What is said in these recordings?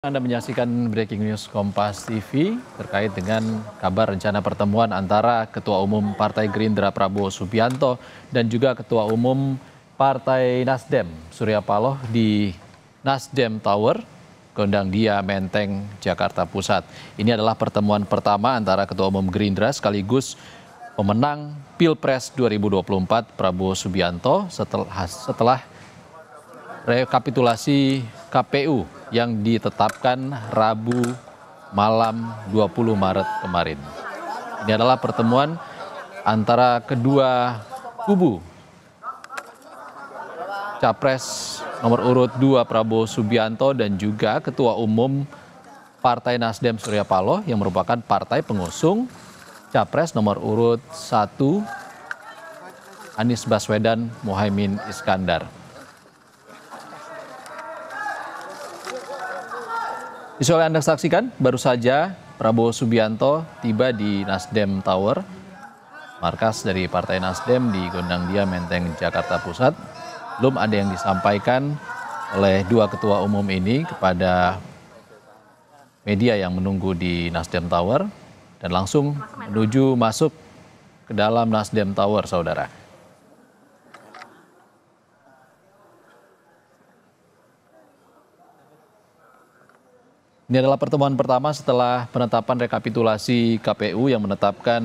Anda menyaksikan Breaking News Kompas TV terkait dengan kabar rencana pertemuan antara Ketua Umum Partai Gerindra Prabowo Subianto dan juga Ketua Umum Partai Nasdem Surya Paloh di Nasdem Tower, Gondangdia, Menteng, Jakarta Pusat. Ini adalah pertemuan pertama antara Ketua Umum Gerindra sekaligus pemenang Pilpres 2024 Prabowo Subianto setelah, setelah rekapitulasi KPU yang ditetapkan Rabu malam 20 Maret kemarin. Ini adalah pertemuan antara kedua kubu capres nomor urut 2 Prabowo Subianto dan juga ketua umum Partai Nasdem Surya Paloh yang merupakan partai pengusung capres nomor urut 1 Anies Baswedan Mohaimin Iskandar. Bisa Anda saksikan, baru saja Prabowo Subianto tiba di Nasdem Tower, markas dari Partai Nasdem di Gondangdia, Menteng, Jakarta Pusat. Belum ada yang disampaikan oleh dua ketua umum ini kepada media yang menunggu di Nasdem Tower dan langsung menuju masuk ke dalam Nasdem Tower, saudara. Ini adalah pertemuan pertama setelah penetapan rekapitulasi KPU yang menetapkan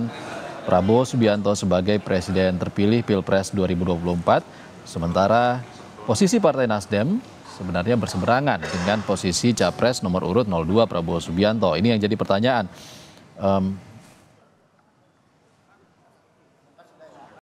Prabowo Subianto sebagai presiden terpilih Pilpres 2024. Sementara posisi Partai Nasdem sebenarnya berseberangan dengan posisi Capres nomor urut 02 Prabowo Subianto. Ini yang jadi pertanyaan. Um,